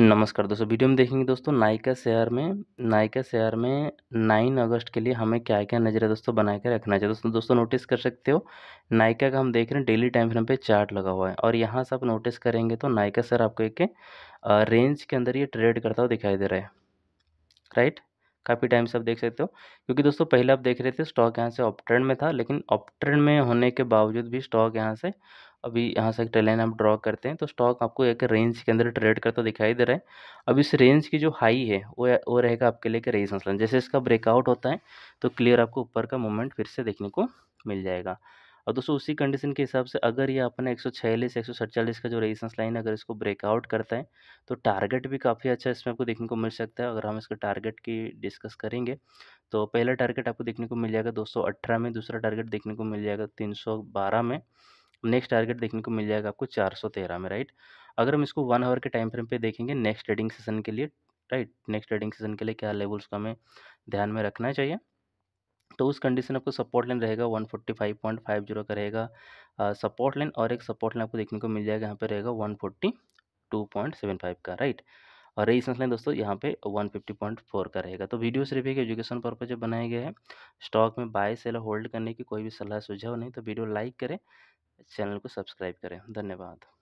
नमस्कार दोस्तों वीडियो में देखेंगे दोस्तों नायका शेयर में नायका शेयर में नाइन अगस्त के लिए हमें क्या क्या नजर दोस्तों बना के रखना चाहिए दोस्तों दोस्तों नोटिस कर सकते हो नायका का हम देख रहे हैं डेली टाइम फ्रेम पे चार्ट लगा हुआ है और यहाँ से आप नोटिस करेंगे तो नायका शेयर आपको एक रेंज के अंदर ये ट्रेड करता हुआ दिखाई दे रहा है राइट काफ़ी टाइम से आप देख सकते हो क्योंकि दोस्तों पहले आप देख रहे थे स्टॉक यहाँ से ऑप ट्रेंड में था लेकिन ऑप ट्रेंड में होने के बावजूद भी स्टॉक यहाँ से अभी यहाँ से एक ट्रेलाइन आप ड्रॉ करते हैं तो स्टॉक आपको एक रेंज के अंदर ट्रेड करता दिखाई दे रहा है अब इस रेंज की जो हाई है वो वो रहेगा आपके लिए रेज लाइन जैसे इसका ब्रेकआउट होता है तो क्लियर आपको ऊपर का मूवमेंट फिर से देखने को मिल जाएगा और दोस्तों उसी कंडीशन के हिसाब से अगर ये अपने एक सौ छियालीस एक सौ सड़चालीस का जो रेजिस्टेंस लाइन है अगर इसको ब्रेकआउट करता है तो टारगेट भी काफ़ी अच्छा इसमें आपको देखने को मिल सकता है अगर हम इसका टारगेट की डिस्कस करेंगे तो पहला टारगेट आपको देखने को मिल जाएगा दो सौ में दूसरा टारगेट देखने को मिल जाएगा तीन सौ बारह में नेक्स्ट टारगेट देखने को मिल जाएगा आपको चार सौ तेरह में राइट अगर हम इसको वन आवर के टाइम फ्रेम पे देखेंगे नेक्स्ट ट्रेडिंग सेशन के लिए राइट नेक्स्ट ट्रेडिंग सेशन के लिए क्या लेवल्स का हमें ध्यान में रखना चाहिए तो उस कंडीशन आपको सपोर्ट लाइन रहेगा one forty five point five zero का रहेगा सपोर्ट लाइन और एक सपोर्ट लाइन आपको देखने को मिल जाएगा यहाँ पर रहेगा one forty two point seven five का राइट और रेजिस्टेंस लाइन दोस्तों यहाँ पे 150.4 का रहेगा तो वीडियो सिर्फ एक एजुकेशन पर्पज बनाया गया है स्टॉक में बाय सेल होल्ड करने की कोई भी सलाह सुझाव नहीं तो वीडियो लाइक करें चैनल को सब्सक्राइब करें धन्यवाद